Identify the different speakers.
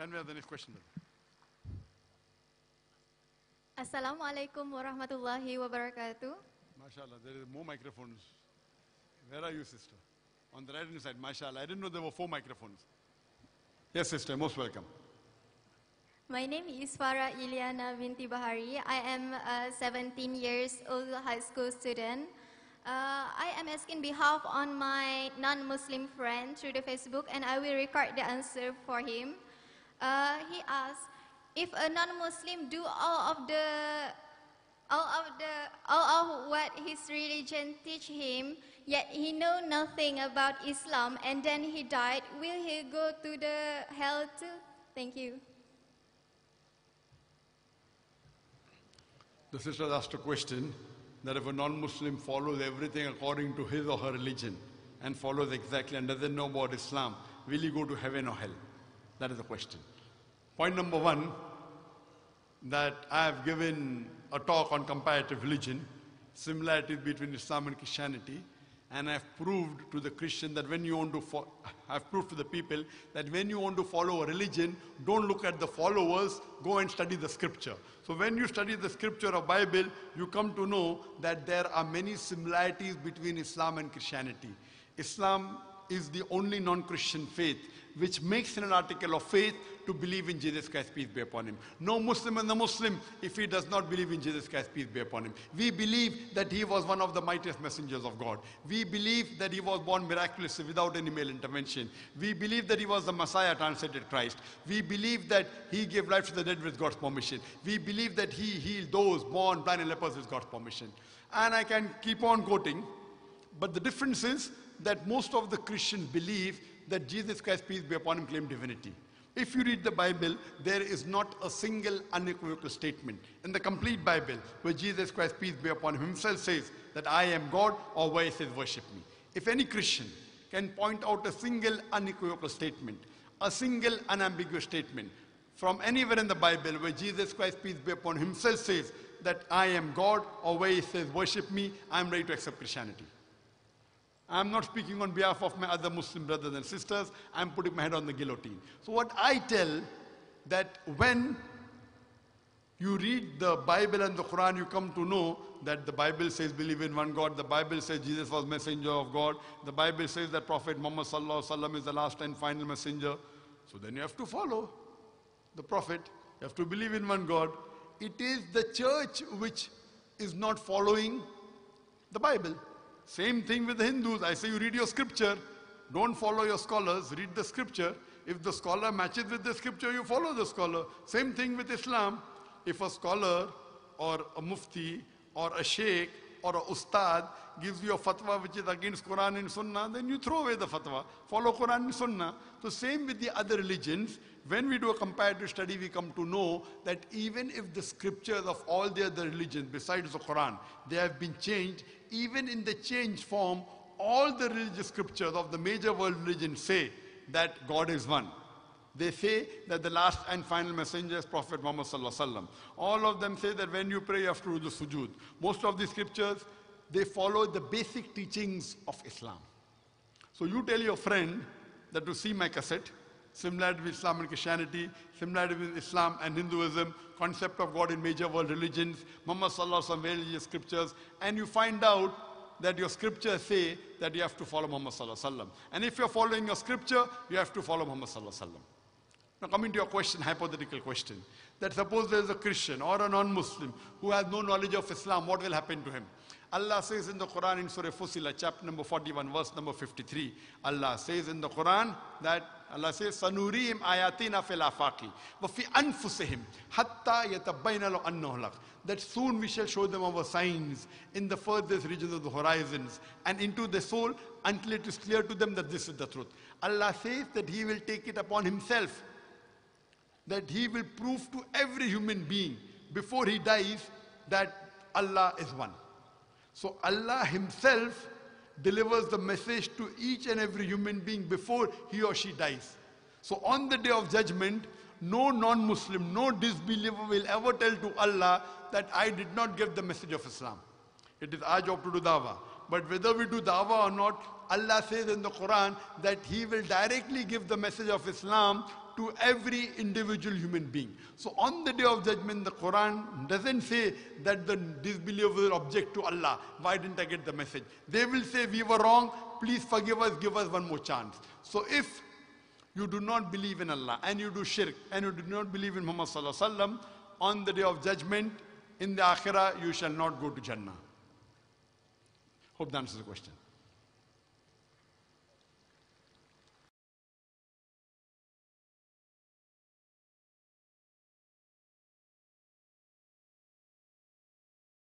Speaker 1: Can we have the next question? Assalamualaikum warahmatullahi wabarakatuh.
Speaker 2: there are more microphones. Where are you, sister? On the right hand side, mashallah. I didn't know there were four microphones. Yes, sister, most welcome.
Speaker 1: My name is Farah Iliana Vinti Bahari. I am a 17 years old high school student. Uh, I am asking behalf on my non-Muslim friend through the Facebook and I will record the answer for him. Uh, he asked, if a non-Muslim do all of the all of the all of what his religion teach him, yet he know nothing about Islam, and then he died, will he go to the hell too? Thank you.
Speaker 2: The sister asked a question that if a non-Muslim follows everything according to his or her religion and follows exactly and doesn't know about Islam, will he go to heaven or hell? That is the question. Point number one that I have given a talk on comparative religion, similarities between Islam and Christianity, and I've proved to the Christian that when you want to, I've proved to the people that when you want to follow a religion, don't look at the followers, go and study the scripture. So when you study the scripture of Bible, you come to know that there are many similarities between Islam and Christianity. Islam is the only non-Christian faith which makes an article of faith to believe in Jesus Christ, peace be upon him. No Muslim and no Muslim if he does not believe in Jesus Christ, peace be upon him. We believe that he was one of the mightiest messengers of God. We believe that he was born miraculously without any male intervention. We believe that he was the Messiah, transcended Christ. We believe that he gave life to the dead with God's permission. We believe that he healed those born blind and lepers with God's permission. And I can keep on quoting. But the difference is that most of the Christians believe that Jesus Christ, peace be upon him, claimed divinity. If you read the Bible, there is not a single unequivocal statement in the complete Bible where Jesus Christ, peace be upon him, himself says that I am God or where he says worship me. If any Christian can point out a single unequivocal statement, a single unambiguous statement from anywhere in the Bible where Jesus Christ, peace be upon him, himself says that I am God or where he says worship me, I am ready to accept Christianity. I'm not speaking on behalf of my other Muslim brothers and sisters. I'm putting my head on the guillotine. So what I tell that when you read the Bible and the Quran, you come to know that the Bible says believe in one God. The Bible says Jesus was messenger of God. The Bible says that Prophet Muhammad sallallahu alaihi wasallam is the last and final messenger. So then you have to follow the Prophet. You have to believe in one God. It is the church which is not following the Bible. Same thing with the Hindus. I say you read your scripture. Don't follow your scholars. Read the scripture. If the scholar matches with the scripture, you follow the scholar. Same thing with Islam. If a scholar or a mufti or a sheikh or a ustad gives you a fatwa which is against Quran and Sunnah, then you throw away the fatwa. Follow Quran and Sunnah. So same with the other religions. When we do a comparative study, we come to know that even if the scriptures of all the other religions besides the Quran, they have been changed, even in the changed form, all the religious scriptures of the major world religions say that God is one. They say that the last and final messenger is Prophet Muhammad All of them say that when you pray, you have to do the sujood. Most of the scriptures, they follow the basic teachings of Islam. So you tell your friend that to see my cassette, similarity with Islam and Christianity, similarity with Islam and Hinduism, concept of God in major world religions, Muhammad sallallahu alaihi wasallam, religious scriptures, and you find out that your scriptures say that you have to follow Muhammad sallallahu alaihi wasallam. And if you're following your scripture, you have to follow Muhammad sallallahu alaihi wasallam. Now coming to your question, hypothetical question, that suppose there is a Christian or a non-Muslim who has no knowledge of Islam, what will happen to him? Allah says in the Quran in Surah Fusilat, chapter number 41, verse number 53, Allah says in the Quran that Allah says, Sanurihim ayatina filafaki wafi wa fi anfusihim, hatta yatabayna lo annahu That soon we shall show them our signs in the furthest regions of the horizons and into the soul until it is clear to them that this is the truth. Allah says that He will take it upon Himself that he will prove to every human being before he dies that Allah is one. So Allah himself delivers the message to each and every human being before he or she dies. So on the day of judgment, no non-Muslim, no disbeliever will ever tell to Allah that I did not give the message of Islam. It is our job to do dawah. But whether we do dawah or not, Allah says in the Quran that He will directly give the message of Islam to every individual human being. So on the day of judgment, the Quran doesn't say that the disbelievers object to Allah. Why didn't I get the message? They will say, we were wrong. Please forgive us. Give us one more chance. So if you do not believe in Allah and you do shirk and you do not believe in Muhammad sallallahu alaihi wasallam, on the day of judgment, in the akhirah, you shall not go to Jannah. Hope that answers the question.